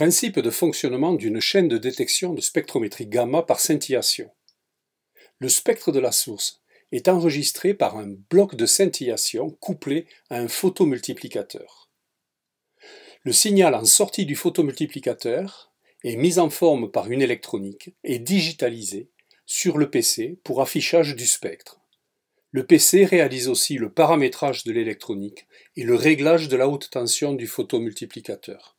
Principe de fonctionnement d'une chaîne de détection de spectrométrie gamma par scintillation. Le spectre de la source est enregistré par un bloc de scintillation couplé à un photomultiplicateur. Le signal en sortie du photomultiplicateur est mis en forme par une électronique et digitalisé sur le PC pour affichage du spectre. Le PC réalise aussi le paramétrage de l'électronique et le réglage de la haute tension du photomultiplicateur.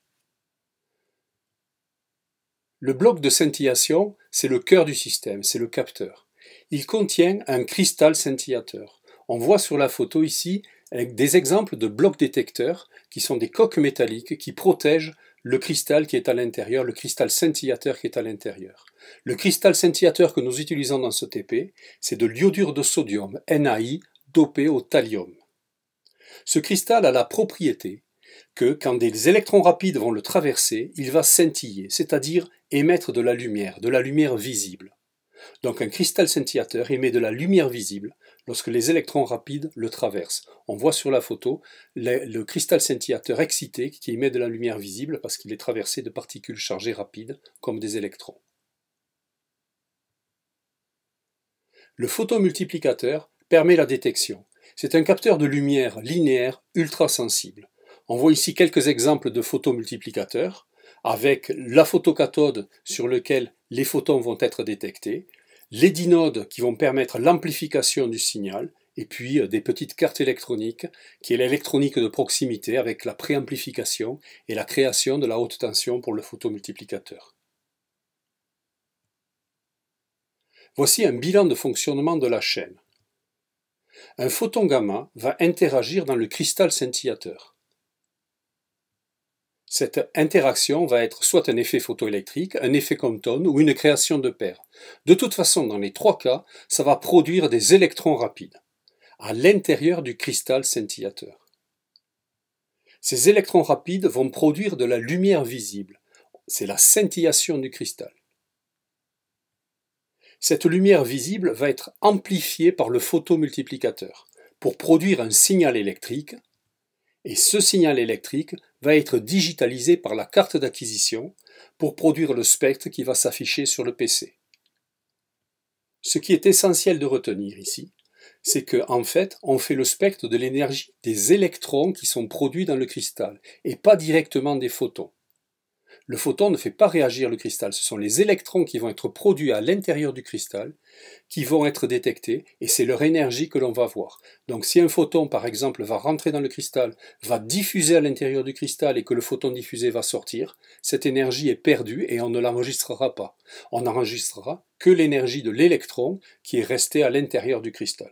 Le bloc de scintillation, c'est le cœur du système, c'est le capteur. Il contient un cristal scintillateur. On voit sur la photo ici des exemples de blocs détecteurs qui sont des coques métalliques qui protègent le cristal qui est à l'intérieur, le cristal scintillateur qui est à l'intérieur. Le cristal scintillateur que nous utilisons dans ce TP, c'est de l'iodure de sodium, NaI, dopé au thallium. Ce cristal a la propriété que quand des électrons rapides vont le traverser, il va scintiller, c'est-à-dire émettre de la lumière, de la lumière visible. Donc un cristal scintillateur émet de la lumière visible lorsque les électrons rapides le traversent. On voit sur la photo le, cristal scintillateur excité qui émet de la lumière visible parce qu'il est traversé de particules chargées rapides comme des électrons. Le photomultiplicateur permet la détection. C'est un capteur de lumière linéaire ultra sensible. On voit ici quelques exemples de photomultiplicateurs avec la photocathode sur laquelle les photons vont être détectés, les dinodes qui vont permettre l'amplification du signal, et puis euh, des petites cartes électroniques, qui est l'électronique de proximité avec la préamplification et la création de la haute tension pour le photomultiplicateur. Voici un bilan de fonctionnement de la chaîne. Un photon gamma va interagir dans le cristal scintillateur. Cette interaction va être soit un effet photoélectrique, un effet Compton ou une création de paires. De toute façon, dans les trois cas, ça va produire des électrons rapides à l'intérieur du cristal scintillateur. Ces électrons rapides vont produire de la lumière visible. C'est la scintillation du cristal. Cette lumière visible va être amplifiée par le photomultiplicateur pour produire un signal électrique et ce signal électrique va être digitalisé par la carte d'acquisition pour produire le spectre qui va s'afficher sur le PC. Ce qui est essentiel de retenir ici, c'est que en fait, on fait le spectre de l'énergie des électrons qui sont produits dans le cristal et pas directement des photons. Le photon ne fait pas réagir le cristal, ce sont les électrons qui vont être produits à l'intérieur du cristal qui vont être détectés et c'est leur énergie que l'on va voir. Donc si un photon par exemple va rentrer dans le cristal, va diffuser à l'intérieur du cristal et que le photon diffusé va sortir, cette énergie est perdue et on ne l'enregistrera pas. On n'enregistrera que l'énergie de l'électron qui est resté à l'intérieur du cristal.